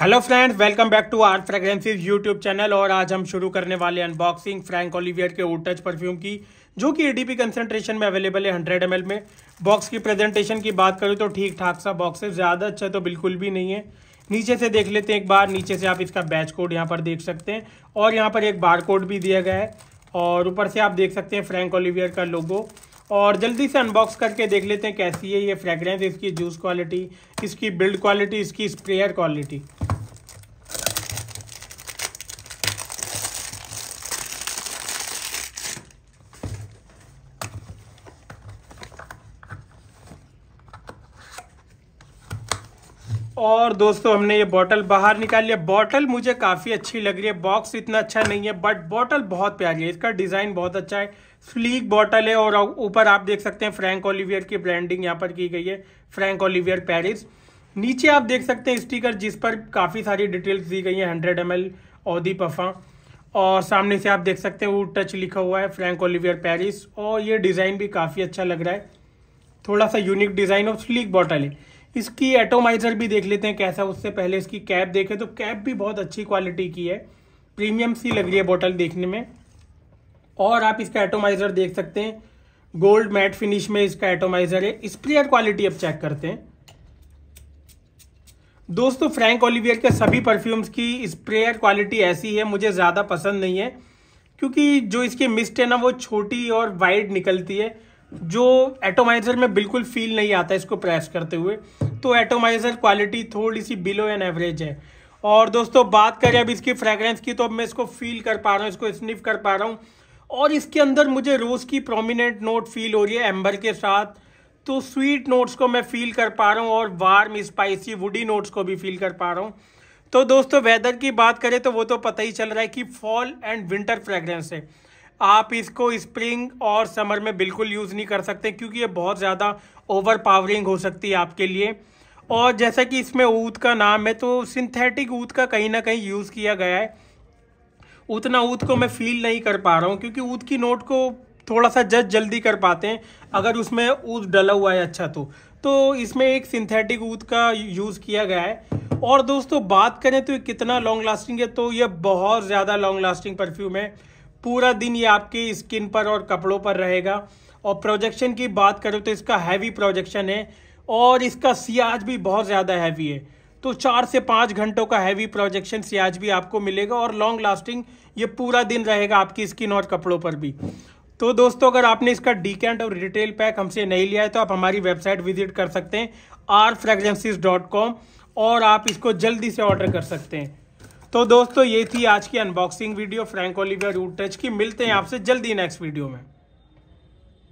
hello friends welcome back to our fragrances YouTube channel और आज हम शुरू करने वाले अनबॉक्सिंग फ्रैंक ओलिवियर के ओटच टच परफ्यूम की जो कि एडीपी कंसंट्रेशन में अवेलेबल है 100 ml में बॉक्स की प्रेजेंटेशन की बात करूँ तो ठीक ठाक सा बॉक्स है ज़्यादा अच्छा तो बिल्कुल भी नहीं है नीचे से देख लेते हैं एक बार नीचे से आप इसका बैच कोड यहाँ पर देख सकते हैं और यहाँ पर एक बार कोड भी दिया गया है और ऊपर से आप देख सकते हैं फ्रैंक ओलिवियर का लोगो और जल्दी से अनबॉक्स करके देख लेते हैं कैसी है ये फ्रेग्रेंस इसकी जूस क्वालिटी इसकी बिल्ड क्वालिटी इसकी स्प्रेयर क्वालिटी और दोस्तों हमने ये बॉटल बाहर निकाल लिया बॉटल मुझे काफ़ी अच्छी लग रही है बॉक्स इतना अच्छा नहीं है बट बॉटल बहुत प्यारी है इसका डिज़ाइन बहुत अच्छा है स्लीक बॉटल है और ऊपर आप देख सकते हैं फ्रैंक ओलिवियर की ब्रांडिंग यहाँ पर की गई है फ्रैंक ओलिवियर पेरिस नीचे आप देख सकते हैं स्टीकर जिस पर काफ़ी सारी डिटेल्स दी गई हैं हंड्रेड एम एल औदी पफा और सामने से आप देख सकते हैं वो टच लिखा हुआ है फ्रैंक ओलिवियर पेरिस और ये डिज़ाइन भी काफ़ी अच्छा लग रहा है थोड़ा सा यूनिक डिज़ाइन और स्लीक बॉटल है इसकी एटोमाइजर भी देख लेते हैं कैसा उससे पहले इसकी कैप देखें तो कैप भी बहुत अच्छी क्वालिटी की है प्रीमियम सी लग रही है बॉटल देखने में और आप इसका एटोमाइजर देख सकते हैं गोल्ड मैट फिनिश में इसका एटोमाइजर है स्प्रेयर क्वालिटी अब चेक करते हैं दोस्तों फ्रैंक ओलिवियर के सभी परफ्यूम्स की स्प्रेयर क्वालिटी ऐसी है मुझे ज़्यादा पसंद नहीं है क्योंकि जो इसकी मिस्ट है ना वो छोटी और वाइड निकलती है जो एटोमाइज़र में बिल्कुल फील नहीं आता इसको प्रेस करते हुए तो एटोमाइज़र क्वालिटी थोड़ी सी बिलो एन एवरेज है और दोस्तों बात करें अब इसकी फ्रेगरेंस की तो अब मैं इसको फील कर पा रहा हूँ इसको स्निफ कर पा रहा हूँ और इसके अंदर मुझे रोज़ की प्रोमिनेंट नोट फील हो रही है एम्बर के साथ तो स्वीट नोट्स को मैं फील कर पा रहा हूँ और वार्म स्पाइसी वुडी नोट्स को भी फील कर पा रहा हूँ तो दोस्तों वेदर की बात करें तो वो तो पता ही चल रहा है कि फॉल एंड विंटर फ्रेगरेंस है आप इसको स्प्रिंग और समर में बिल्कुल यूज़ नहीं कर सकते क्योंकि ये बहुत ज़्यादा ओवर पावरिंग हो सकती है आपके लिए और जैसा कि इसमें ऊत का नाम है तो सिंथेटिक ऊत का कहीं ना कहीं यूज़ किया गया है उतना ऊत को मैं फील नहीं कर पा रहा हूँ क्योंकि ऊत की नोट को थोड़ा सा जज जल्दी कर पाते हैं अगर उसमें ऊत डला हुआ है अच्छा तो तो इसमें एक सिंथेटिक ऊत का यूज़ किया गया है और दोस्तों बात करें तो ये कितना लॉन्ग लास्टिंग है तो ये बहुत ज़्यादा लॉन्ग लास्टिंग परफ्यूम है पूरा दिन ये आपकी स्किन पर और कपड़ों पर रहेगा और प्रोजेक्शन की बात करो तो इसका हैवी प्रोजेक्शन है और इसका सियाज भी बहुत ज़्यादा हैवी है तो चार से पाँच घंटों का हैवी प्रोजेक्शन सियाज भी आपको मिलेगा और लॉन्ग लास्टिंग ये पूरा दिन रहेगा आपकी स्किन और कपड़ों पर भी तो दोस्तों अगर आपने इसका डी कैंट और रिटेल पैक हमसे नहीं लिया है तो आप हमारी वेबसाइट विजिट कर सकते हैं आर डॉट कॉम और आप इसको जल्दी से ऑर्डर कर सकते हैं तो दोस्तों ये थी आज की unboxing video Franck Olivier Root Touch की मिलते हैं आपसे जल्दी नेक्स्ट वीडियो में